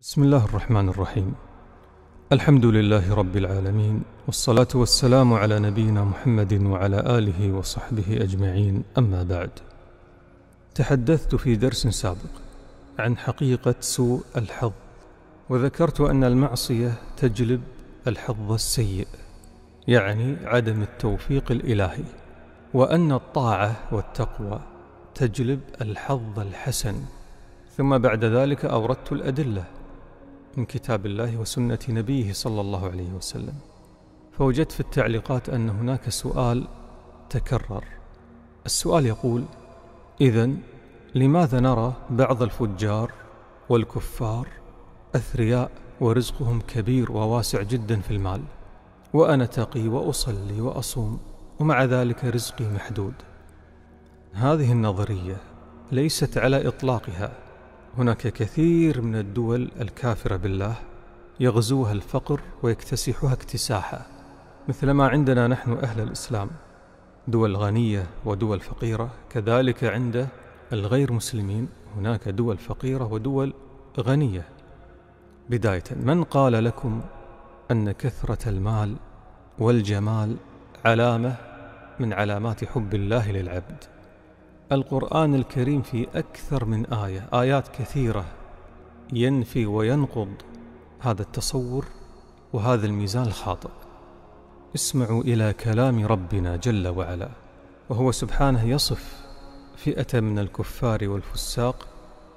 بسم الله الرحمن الرحيم الحمد لله رب العالمين والصلاة والسلام على نبينا محمد وعلى آله وصحبه أجمعين أما بعد تحدثت في درس سابق عن حقيقة سوء الحظ وذكرت أن المعصية تجلب الحظ السيء يعني عدم التوفيق الإلهي وأن الطاعة والتقوى تجلب الحظ الحسن ثم بعد ذلك أوردت الأدلة من كتاب الله وسنة نبيه صلى الله عليه وسلم فوجدت في التعليقات أن هناك سؤال تكرر السؤال يقول إذا لماذا نرى بعض الفجار والكفار أثرياء ورزقهم كبير وواسع جدا في المال وأنا تقي وأصلي وأصوم ومع ذلك رزقي محدود هذه النظرية ليست على إطلاقها هناك كثير من الدول الكافرة بالله يغزوها الفقر ويكتسحها اكتساحا مثل ما عندنا نحن أهل الإسلام دول غنية ودول فقيرة كذلك عند الغير مسلمين هناك دول فقيرة ودول غنية بداية من قال لكم أن كثرة المال والجمال علامة من علامات حب الله للعبد القرآن الكريم في أكثر من آية آيات كثيرة ينفي وينقض هذا التصور وهذا الميزان الخاطئ اسمعوا إلى كلام ربنا جل وعلا وهو سبحانه يصف فئة من الكفار والفساق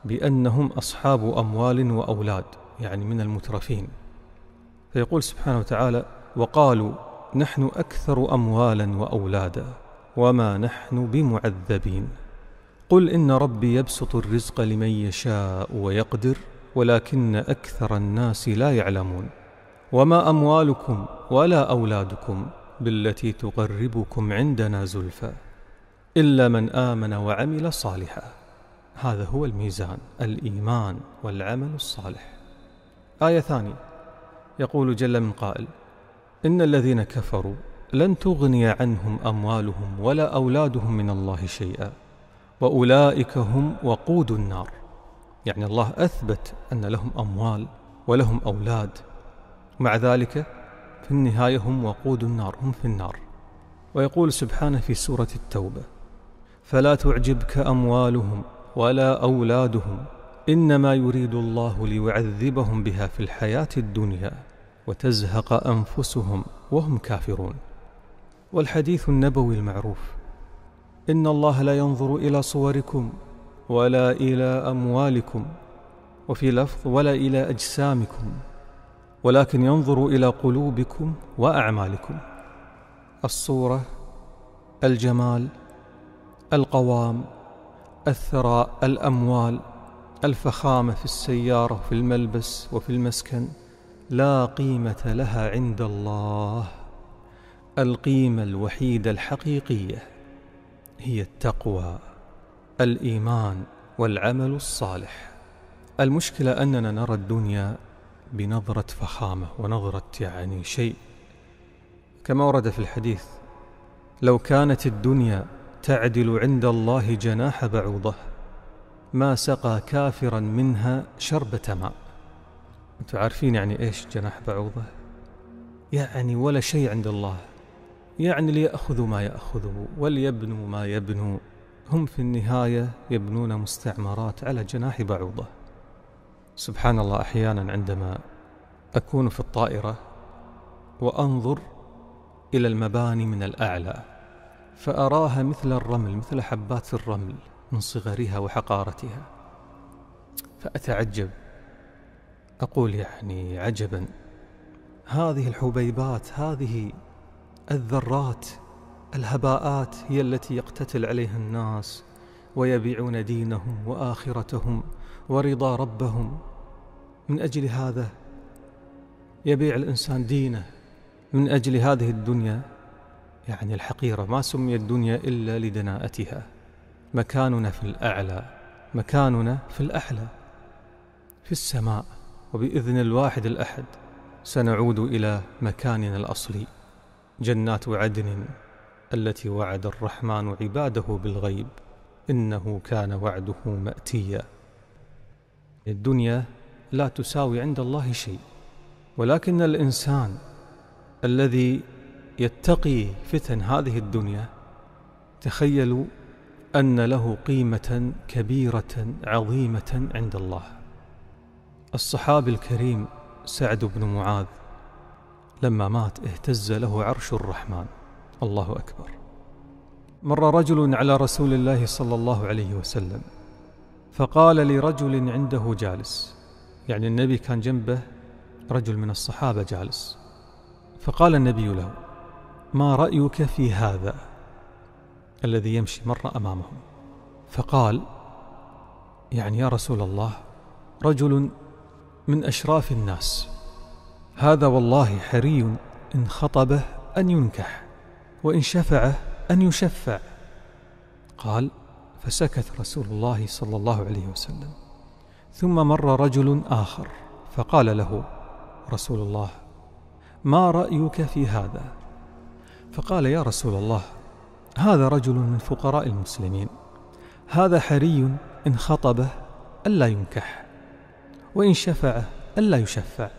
بأنهم أصحاب أموال وأولاد يعني من المترفين فيقول سبحانه وتعالى وقالوا نحن أكثر أموالا وأولادا وما نحن بمعذبين قل إن ربي يبسط الرزق لمن يشاء ويقدر ولكن أكثر الناس لا يعلمون وما أموالكم ولا أولادكم بالتي تقربكم عندنا زلفى إلا من آمن وعمل صالحا هذا هو الميزان الإيمان والعمل الصالح آية ثانية يقول جل من قائل إن الذين كفروا لن تغني عنهم اموالهم ولا اولادهم من الله شيئا واولئك هم وقود النار يعني الله اثبت ان لهم اموال ولهم اولاد مع ذلك في النهايه هم وقود النار هم في النار ويقول سبحانه في سوره التوبه فلا تعجبك اموالهم ولا اولادهم انما يريد الله ليعذبهم بها في الحياه الدنيا وتزهق انفسهم وهم كافرون والحديث النبوي المعروف إن الله لا ينظر إلى صوركم ولا إلى أموالكم وفي لفظ ولا إلى أجسامكم ولكن ينظر إلى قلوبكم وأعمالكم الصورة الجمال القوام الثراء الأموال الفخامة في السيارة في الملبس وفي المسكن لا قيمة لها عند الله القيمه الوحيده الحقيقيه هي التقوى الايمان والعمل الصالح المشكله اننا نرى الدنيا بنظره فخامه ونظره يعني شيء كما ورد في الحديث لو كانت الدنيا تعدل عند الله جناح بعوضه ما سقى كافرا منها شربة ماء انتم عارفين يعني ايش جناح بعوضه يعني ولا شيء عند الله يعني ليأخذوا ما يأخذوا وليبنوا ما يبنوا هم في النهاية يبنون مستعمرات على جناح بعوضة سبحان الله أحيانا عندما أكون في الطائرة وأنظر إلى المباني من الأعلى فأراها مثل الرمل مثل حبات الرمل من صغرها وحقارتها فأتعجب أقول يعني عجبا هذه الحبيبات هذه الذرات الهباءات هي التي يقتتل عليها الناس ويبيعون دينهم واخرتهم ورضا ربهم من اجل هذا يبيع الانسان دينه من اجل هذه الدنيا يعني الحقيره ما سمي الدنيا الا لدناءتها مكاننا في الاعلى مكاننا في الاعلى في السماء وباذن الواحد الاحد سنعود الى مكاننا الاصلي جنات عدن التي وعد الرحمن عباده بالغيب انه كان وعده ماتيا الدنيا لا تساوي عند الله شيء ولكن الانسان الذي يتقي فتن هذه الدنيا تخيلوا ان له قيمه كبيره عظيمه عند الله الصحابي الكريم سعد بن معاذ لما مات اهتز له عرش الرحمن الله أكبر مر رجل على رسول الله صلى الله عليه وسلم فقال لرجل عنده جالس يعني النبي كان جنبه رجل من الصحابة جالس فقال النبي له ما رأيك في هذا الذي يمشي مر أمامهم فقال يعني يا رسول الله رجل من أشراف الناس هذا والله حري إن خطبه أن ينكح وإن شفعه أن يشفع قال فسكت رسول الله صلى الله عليه وسلم ثم مر رجل آخر فقال له رسول الله ما رأيك في هذا فقال يا رسول الله هذا رجل من فقراء المسلمين هذا حري إن خطبه ألا ينكح وإن شفعه ألا يشفع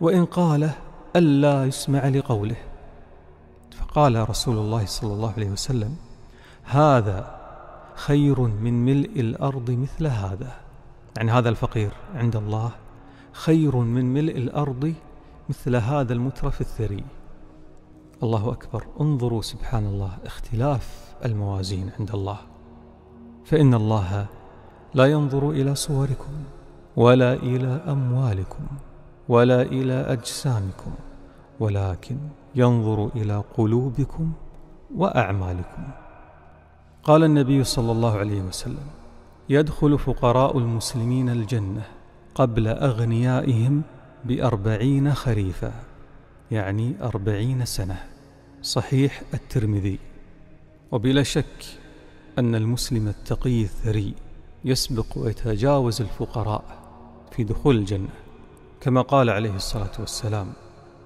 وإن قاله ألا يسمع لقوله فقال رسول الله صلى الله عليه وسلم هذا خير من ملء الأرض مثل هذا يعني هذا الفقير عند الله خير من ملء الأرض مثل هذا المترف الثري الله أكبر انظروا سبحان الله اختلاف الموازين عند الله فإن الله لا ينظر إلى صوركم ولا إلى أموالكم ولا الى اجسامكم ولكن ينظر الى قلوبكم واعمالكم قال النبي صلى الله عليه وسلم يدخل فقراء المسلمين الجنه قبل اغنيائهم باربعين خريفا يعني أربعين سنة صحيح الترمذي وبلا شك أن المسلم التقي الثري يسبق ويتجاوز الفقراء في دخول الجنة كما قال عليه الصلاة والسلام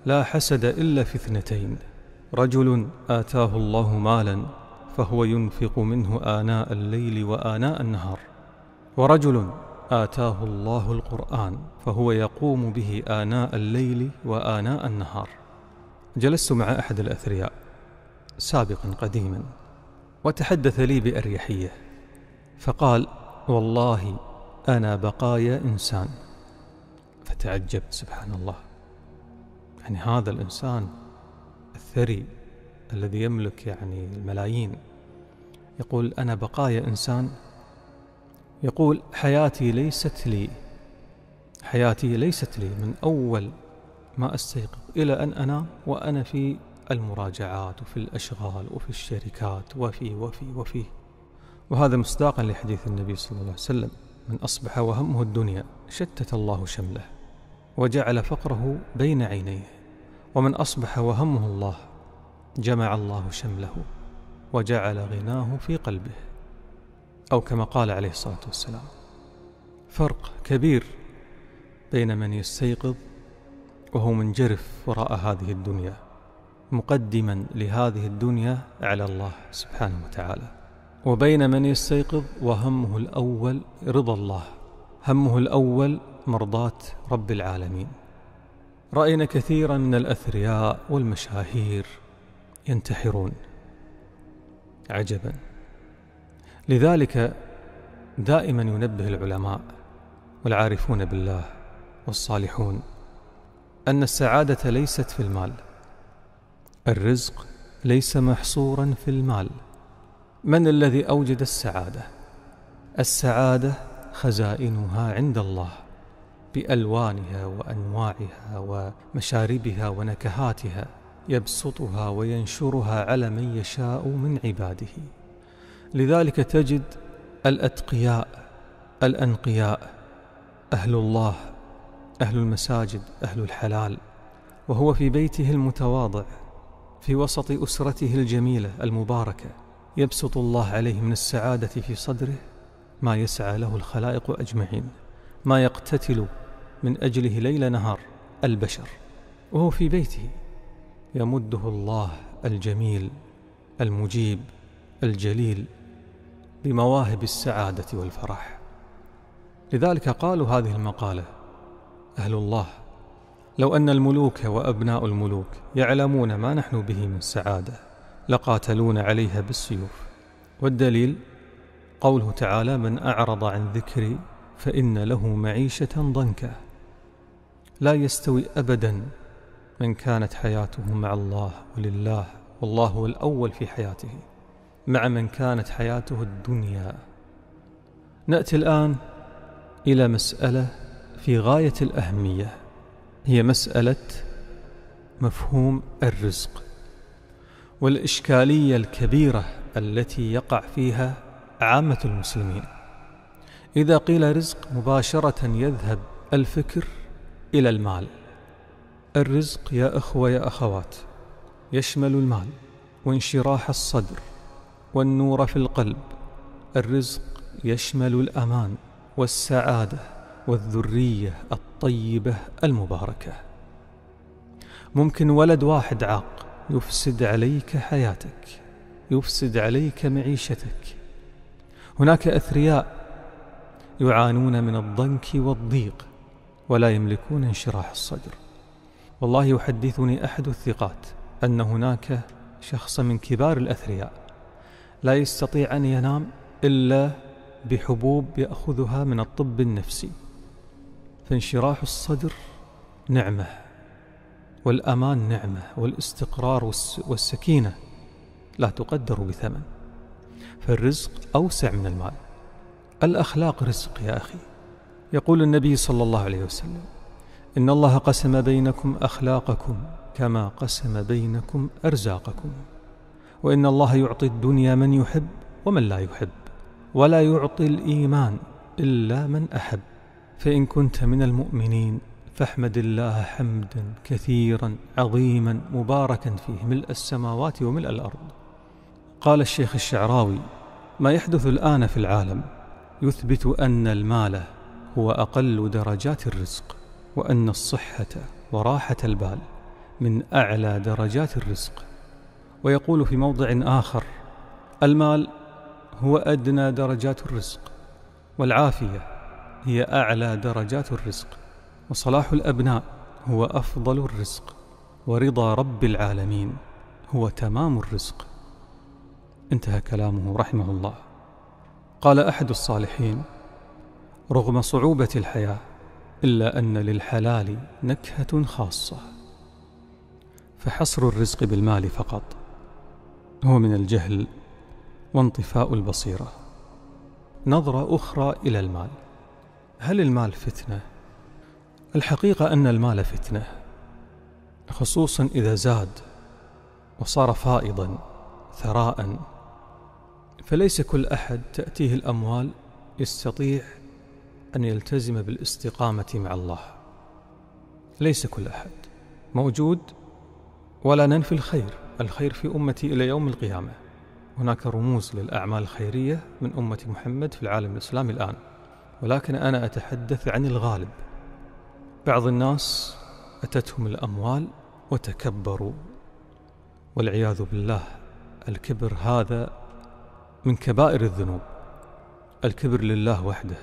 لا حسد إلا في اثنتين رجل آتاه الله مالا فهو ينفق منه آناء الليل وآناء النهار ورجل آتاه الله القرآن فهو يقوم به آناء الليل وآناء النهار جلست مع أحد الأثرياء سابقا قديما وتحدث لي بأريحية فقال والله أنا بقايا إنسان فتعجبت سبحان الله يعني هذا الإنسان الثري الذي يملك يعني الملايين يقول أنا بقايا إنسان يقول حياتي ليست لي حياتي ليست لي من أول ما أستيقظ إلى أن أنام وأنا في المراجعات وفي الأشغال وفي الشركات وفي وفي وفي وهذا مصداقا لحديث النبي صلى الله عليه وسلم من أصبح وهمه الدنيا شتت الله شمله وجعل فقره بين عينيه ومن اصبح وهمه الله جمع الله شمله وجعل غناه في قلبه او كما قال عليه الصلاه والسلام فرق كبير بين من يستيقظ وهو منجرف وراء هذه الدنيا مقدما لهذه الدنيا على الله سبحانه وتعالى وبين من يستيقظ وهمه الاول رضا الله همه الأول مرضاة رب العالمين رأينا كثيرا من الأثرياء والمشاهير ينتحرون عجبا لذلك دائما ينبه العلماء والعارفون بالله والصالحون أن السعادة ليست في المال الرزق ليس محصورا في المال من الذي أوجد السعادة السعادة خزائنها عند الله بالوانها وانواعها ومشاربها ونكهاتها يبسطها وينشرها على من يشاء من عباده لذلك تجد الاتقياء الانقياء اهل الله اهل المساجد اهل الحلال وهو في بيته المتواضع في وسط اسرته الجميله المباركه يبسط الله عليه من السعاده في صدره ما يسعى له الخلائق أجمعين ما يقتتل من أجله ليل نهار البشر وهو في بيته يمده الله الجميل المجيب الجليل بمواهب السعادة والفرح لذلك قالوا هذه المقالة أهل الله لو أن الملوك وأبناء الملوك يعلمون ما نحن به من سعادة لقاتلون عليها بالسيوف والدليل قوله تعالى من أعرض عن ذكري فإن له معيشة ضنكا لا يستوي أبدا من كانت حياته مع الله ولله والله هو الأول في حياته مع من كانت حياته الدنيا نأتي الآن إلى مسألة في غاية الأهمية هي مسألة مفهوم الرزق والإشكالية الكبيرة التي يقع فيها عامة المسلمين إذا قيل رزق مباشرة يذهب الفكر إلى المال الرزق يا أخوة يا أخوات يشمل المال وانشراح الصدر والنور في القلب الرزق يشمل الأمان والسعادة والذرية الطيبة المباركة ممكن ولد واحد عاق يفسد عليك حياتك يفسد عليك معيشتك هناك أثرياء يعانون من الضنك والضيق ولا يملكون انشراح الصدر والله يحدثني أحد الثقات أن هناك شخص من كبار الأثرياء لا يستطيع أن ينام إلا بحبوب يأخذها من الطب النفسي فانشراح الصدر نعمة والأمان نعمة والاستقرار والسكينة لا تقدر بثمن فالرزق أوسع من المال الأخلاق رزق يا أخي يقول النبي صلى الله عليه وسلم إن الله قسم بينكم أخلاقكم كما قسم بينكم أرزاقكم وإن الله يعطي الدنيا من يحب ومن لا يحب ولا يعطي الإيمان إلا من أحب فإن كنت من المؤمنين فاحمد الله حمدا كثيرا عظيما مباركا فيه ملء السماوات وملء الأرض قال الشيخ الشعراوي ما يحدث الآن في العالم يثبت أن المال هو أقل درجات الرزق وأن الصحة وراحة البال من أعلى درجات الرزق ويقول في موضع آخر المال هو أدنى درجات الرزق والعافية هي أعلى درجات الرزق وصلاح الأبناء هو أفضل الرزق ورضا رب العالمين هو تمام الرزق انتهى كلامه رحمه الله قال احد الصالحين رغم صعوبه الحياه الا ان للحلال نكهه خاصه فحصر الرزق بالمال فقط هو من الجهل وانطفاء البصيره نظره اخرى الى المال هل المال فتنه الحقيقه ان المال فتنه خصوصا اذا زاد وصار فائضا ثراء فليس كل أحد تأتيه الأموال يستطيع أن يلتزم بالاستقامة مع الله ليس كل أحد موجود ولا ننفي الخير الخير في أمتي إلى يوم القيامة هناك رموز للأعمال الخيرية من أمة محمد في العالم الإسلامي الآن ولكن أنا أتحدث عن الغالب بعض الناس أتتهم الأموال وتكبروا والعياذ بالله الكبر هذا من كبائر الذنوب الكبر لله وحده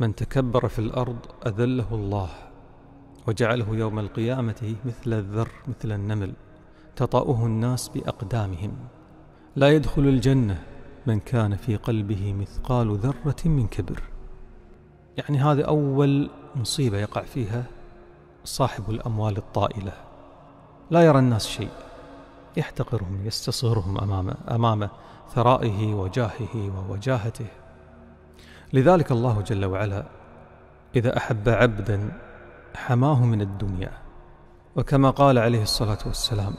من تكبر في الارض اذله الله وجعله يوم القيامه مثل الذر مثل النمل تطاه الناس باقدامهم لا يدخل الجنه من كان في قلبه مثقال ذره من كبر يعني هذه اول مصيبه يقع فيها صاحب الاموال الطائله لا يرى الناس شيء يحتقرهم يستصغرهم امامه امامه ثرائه وجاهه ووجاهته لذلك الله جل وعلا اذا احب عبدا حماه من الدنيا وكما قال عليه الصلاه والسلام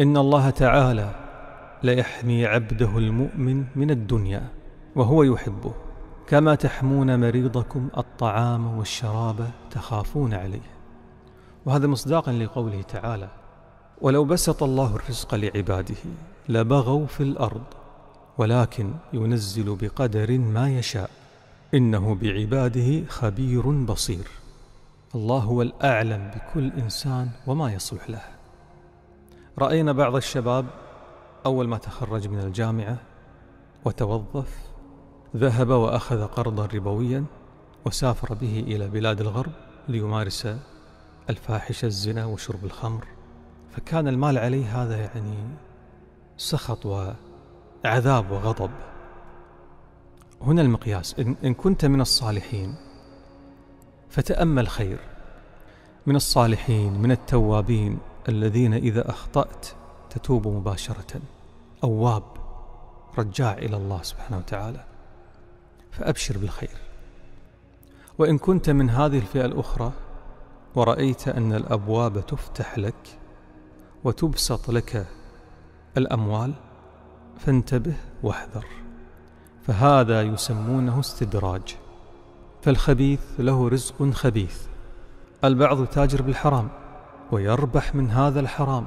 ان الله تعالى ليحمي عبده المؤمن من الدنيا وهو يحبه كما تحمون مريضكم الطعام والشراب تخافون عليه وهذا مصداقا لقوله تعالى ولو بسط الله الرزق لعباده لبغوا في الارض ولكن ينزل بقدر ما يشاء انه بعباده خبير بصير الله هو الاعلم بكل انسان وما يصلح له راينا بعض الشباب اول ما تخرج من الجامعه وتوظف ذهب واخذ قرضا ربويا وسافر به الى بلاد الغرب ليمارس الفاحشه الزنا وشرب الخمر فكان المال عليه هذا يعني سخط و عذاب وغضب هنا المقياس إن كنت من الصالحين فتأمل خير من الصالحين من التوابين الذين إذا أخطأت تتوب مباشرة أواب رجاع إلى الله سبحانه وتعالى فأبشر بالخير وإن كنت من هذه الفئة الأخرى ورأيت أن الأبواب تفتح لك وتبسط لك الأموال فانتبه واحذر فهذا يسمونه استدراج فالخبيث له رزق خبيث البعض تاجر بالحرام ويربح من هذا الحرام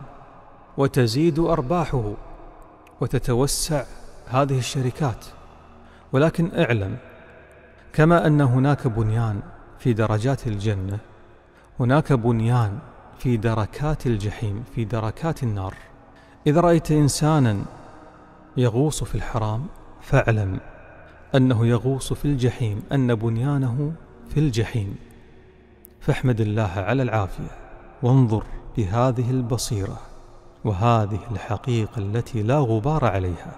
وتزيد ارباحه وتتوسع هذه الشركات ولكن اعلم كما ان هناك بنيان في درجات الجنه هناك بنيان في دركات الجحيم في دركات النار اذا رايت انسانا يغوص في الحرام فاعلم أنه يغوص في الجحيم أن بنيانه في الجحيم فاحمد الله على العافية وانظر بهذه البصيرة وهذه الحقيقة التي لا غبار عليها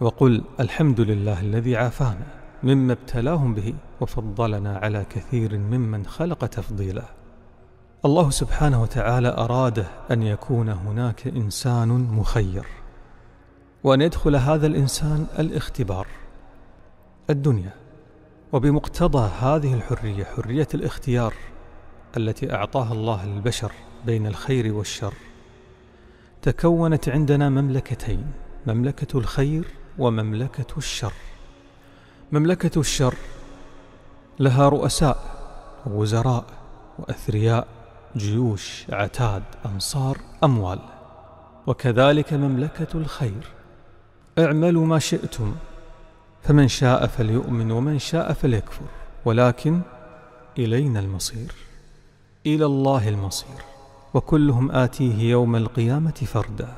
وقل الحمد لله الذي عافانا مما ابتلاهم به وفضلنا على كثير ممن خلق تفضيلا الله سبحانه وتعالى أراده أن يكون هناك إنسان مخير وان يدخل هذا الانسان الاختبار الدنيا وبمقتضى هذه الحريه حريه الاختيار التي اعطاها الله للبشر بين الخير والشر تكونت عندنا مملكتين مملكه الخير ومملكه الشر مملكه الشر لها رؤساء ووزراء واثرياء جيوش عتاد انصار اموال وكذلك مملكه الخير اعملوا ما شئتم فمن شاء فليؤمن ومن شاء فليكفر ولكن الينا المصير الى الله المصير وكلهم اتيه يوم القيامه فردا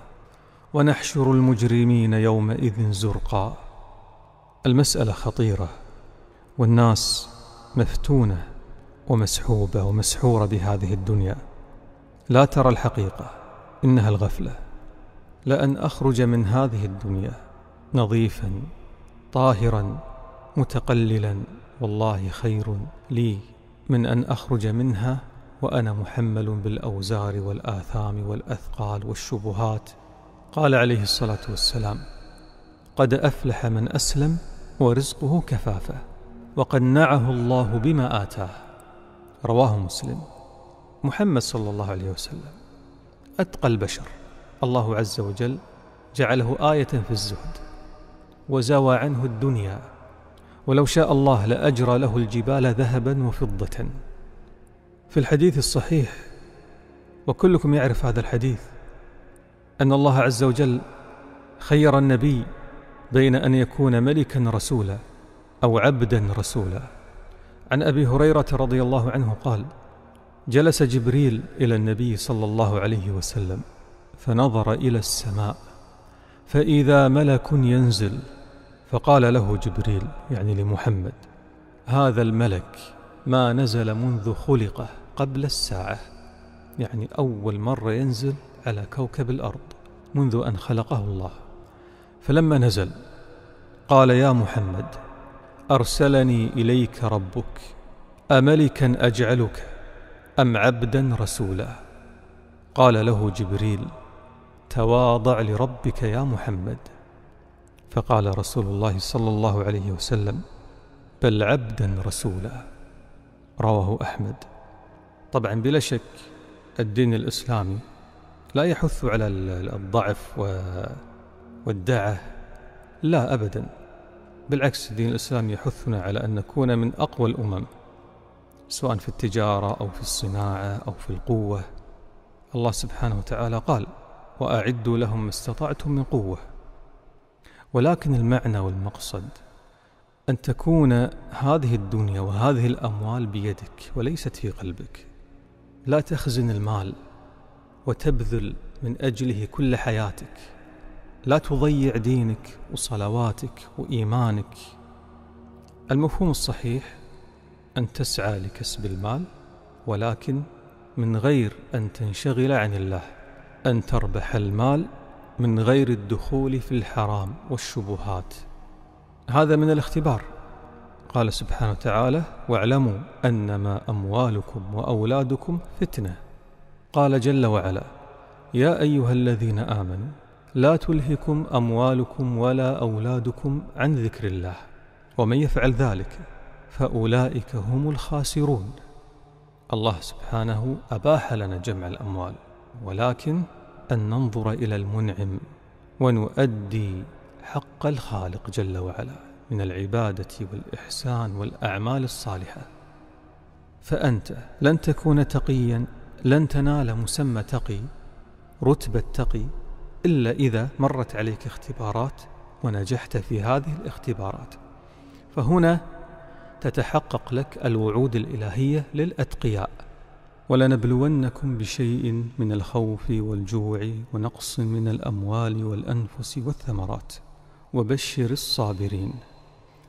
ونحشر المجرمين يومئذ زرقا المساله خطيره والناس مفتونه ومسحوبه ومسحوره بهذه الدنيا لا ترى الحقيقه انها الغفله لان اخرج من هذه الدنيا نظيفا طاهرا متقللا والله خير لي من ان اخرج منها وانا محمل بالاوزار والاثام والاثقال والشبهات قال عليه الصلاه والسلام قد افلح من اسلم ورزقه كفافه وقنعه الله بما اتاه رواه مسلم محمد صلى الله عليه وسلم اتقى البشر الله عز وجل جعله ايه في الزهد وزوى عنه الدنيا ولو شاء الله لاجرى له الجبال ذهبا وفضه في الحديث الصحيح وكلكم يعرف هذا الحديث ان الله عز وجل خير النبي بين ان يكون ملكا رسولا او عبدا رسولا عن ابي هريره رضي الله عنه قال جلس جبريل الى النبي صلى الله عليه وسلم فنظر الى السماء فإذا ملك ينزل فقال له جبريل يعني لمحمد هذا الملك ما نزل منذ خلقه قبل الساعة يعني أول مرة ينزل على كوكب الأرض منذ أن خلقه الله فلما نزل قال يا محمد أرسلني إليك ربك أملكا أجعلك أم عبدا رسولا قال له جبريل تواضع لربك يا محمد فقال رسول الله صلى الله عليه وسلم بل عبدا رسولا رواه احمد طبعا بلا شك الدين الاسلامي لا يحث على الضعف والدعه لا ابدا بالعكس الدين الاسلامي يحثنا على ان نكون من اقوى الامم سواء في التجاره او في الصناعه او في القوه الله سبحانه وتعالى قال وأعدوا لهم ما استطعتم من قوة ولكن المعنى والمقصد أن تكون هذه الدنيا وهذه الأموال بيدك وليست في قلبك لا تخزن المال وتبذل من أجله كل حياتك لا تضيع دينك وصلواتك وإيمانك المفهوم الصحيح أن تسعى لكسب المال ولكن من غير أن تنشغل عن الله أن تربح المال من غير الدخول في الحرام والشبهات هذا من الاختبار قال سبحانه وتعالى واعلموا أنما أموالكم وأولادكم فتنة قال جل وعلا يا أيها الذين آمنوا لا تلهكم أموالكم ولا أولادكم عن ذكر الله ومن يفعل ذلك فأولئك هم الخاسرون الله سبحانه أباح لنا جمع الأموال ولكن أن ننظر إلى المنعم ونؤدي حق الخالق جل وعلا من العبادة والإحسان والأعمال الصالحة فأنت لن تكون تقيا لن تنال مسمى تقي رتبة تقي إلا إذا مرت عليك اختبارات ونجحت في هذه الاختبارات فهنا تتحقق لك الوعود الإلهية للأتقياء ولنبلونكم بشيء من الخوف والجوع ونقص من الأموال والأنفس والثمرات وبشر الصابرين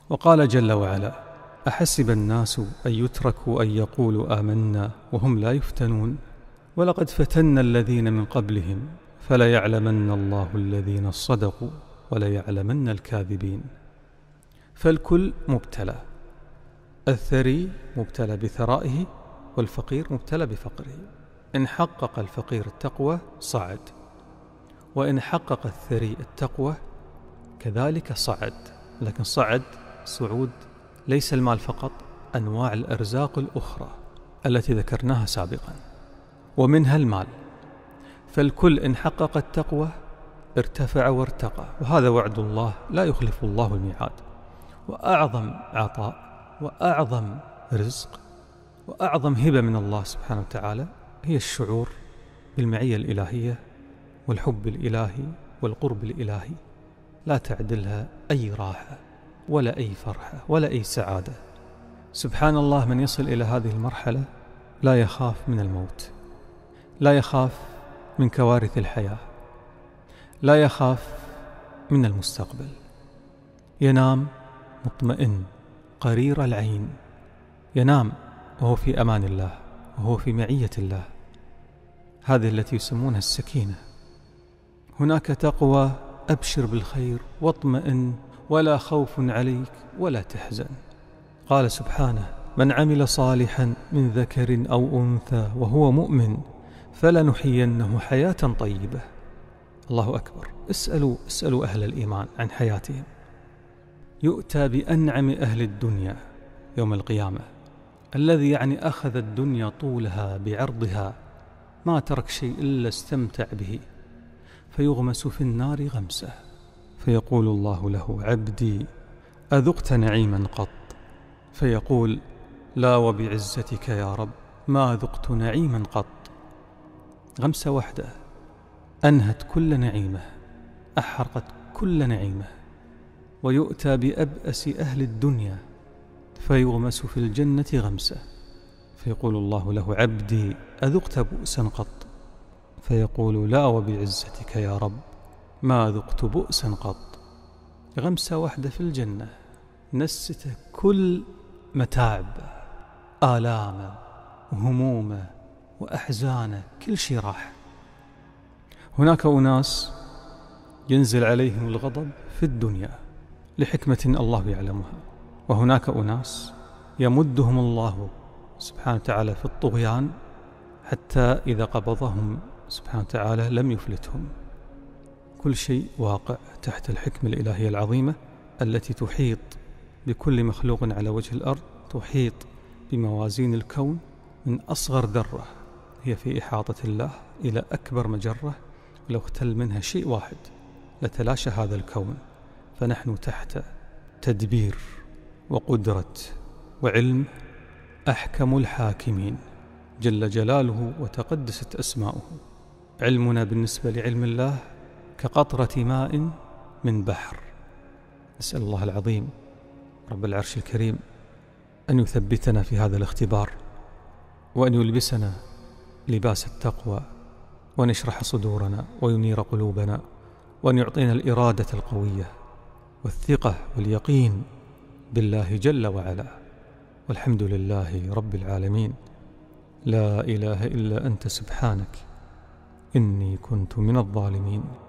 وقال جل وعلا أحسب الناس أن يتركوا أن يقولوا آمنا وهم لا يفتنون ولقد فتنا الذين من قبلهم فليعلمن الله الذين صدقوا وليعلمن الكاذبين فالكل مبتلى الثري مبتلى بثرائه والفقير مبتلى بفقره إن حقق الفقير التقوى صعد وإن حقق الثري التقوى كذلك صعد لكن صعد صعود ليس المال فقط أنواع الأرزاق الأخرى التي ذكرناها سابقا ومنها المال فالكل إن حقق التقوى ارتفع وارتقى وهذا وعد الله لا يخلف الله الميعاد وأعظم عطاء وأعظم رزق وأعظم هبة من الله سبحانه وتعالى هي الشعور بالمعية الإلهية والحب الإلهي والقرب الإلهي لا تعدلها أي راحة ولا أي فرحة ولا أي سعادة سبحان الله من يصل إلى هذه المرحلة لا يخاف من الموت لا يخاف من كوارث الحياة لا يخاف من المستقبل ينام مطمئن قرير العين ينام وهو في أمان الله وهو في معية الله هذه التي يسمونها السكينة هناك تقوى أبشر بالخير واطمئن ولا خوف عليك ولا تحزن قال سبحانه من عمل صالحا من ذكر أو أنثى وهو مؤمن فلنحيينه حياة طيبة الله أكبر اسألوا اسألوا أهل الإيمان عن حياتهم يؤتى بأنعم أهل الدنيا يوم القيامة الذي يعني أخذ الدنيا طولها بعرضها ما ترك شيء إلا استمتع به فيغمس في النار غمسه فيقول الله له عبدي أذقت نعيما قط فيقول لا وبعزتك يا رب ما ذقت نعيما قط غمسة واحدة أنهت كل نعيمه أحرقت كل نعيمه ويؤتى بأبأس أهل الدنيا فيغمس في الجنة غمسة فيقول الله له عبدي أذقت بؤسا قط فيقول لا وبعزتك يا رب ما ذقت بؤسا قط غمسة واحدة في الجنة نسته كل متاعبه آلامه وهمومه وأحزانه كل شيء راح هناك أناس ينزل عليهم الغضب في الدنيا لحكمة الله يعلمها وهناك أناس يمدهم الله سبحانه وتعالى في الطغيان حتى إذا قبضهم سبحانه وتعالى لم يفلتهم كل شيء واقع تحت الحكمة الإلهية العظيمة التي تحيط بكل مخلوق على وجه الأرض تحيط بموازين الكون من أصغر ذرة هي في إحاطة الله إلى أكبر مجرة لو اختل منها شيء واحد لتلاشى هذا الكون فنحن تحت تدبير وقدرة وعلم أحكم الحاكمين جل جلاله وتقدست أسماؤه علمنا بالنسبة لعلم الله كقطرة ماء من بحر نسأل الله العظيم رب العرش الكريم أن يثبتنا في هذا الاختبار وأن يلبسنا لباس التقوى وأن يشرح صدورنا وينير قلوبنا وأن يعطينا الإرادة القوية والثقة واليقين بالله جل وعلا والحمد لله رب العالمين لا اله الا انت سبحانك اني كنت من الظالمين